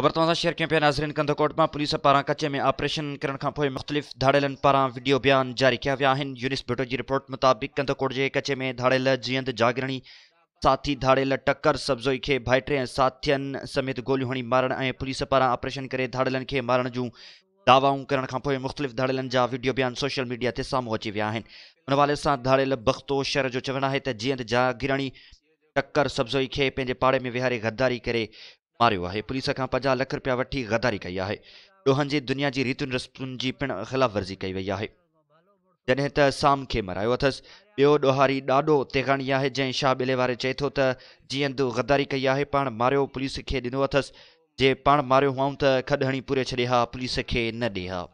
ख़बर तव्हां सां शेयर कयूं पिया नाज़रीन कंधकोट मां पुलिस पारां कचे में ऑपरेशन करण खां पोइ मुख़्तलिफ़ धाड़ियलनि पारां वीडियो बयान जारी कया विया आहिनि यूनिस ब्यूटो जी रिपोर्ट मुताबिक़ कंधकोट जे कचे में धाड़ियल जीअंद जागरणी साथी धाड़ियल टकर सब्ज़ोई खे भाइटे ऐं साथियुनि समेत गोलियूं हणी मारण ऐं पुलिस पारां ऑपरेशन करे धाड़ियलनि खे मारण जूं दावाऊं करण खां पोइ मुख़्तलिफ़ धाड़ियलनि जा वीडियो बयान सोशल मीडिया ते साम्हूं अची विया आहिनि हुन हवाले सां धाड़ियल बख़्तो शहर जो चवणु आहे त जीअंद सब्ज़ोई के पंहिंजे पाड़े में विहारे गद्दारी करे मारियो आहे पुलिस खां पंजाह लख रुपिया वठी ग़दारी कई आहे ॾोहनि जी दुनिया जी रीतियुनि रस्मुनि जी पिण ख़िलाफ़ वर्ज़ी कई वई आहे जॾहिं त साम खे मरायो अथसि ॿियो ॾोहारी ॾाढो तेगाणी आहे जंहिं शाह ॿिले वारे चए थो त जीअं हंधु गदारी कई आहे पाण मारियो पुलिस खे ॾिनो अथसि जे पाण मारियो हुआ त खॾ हणी पूरे छॾे हा पुलिस खे न ॾे हा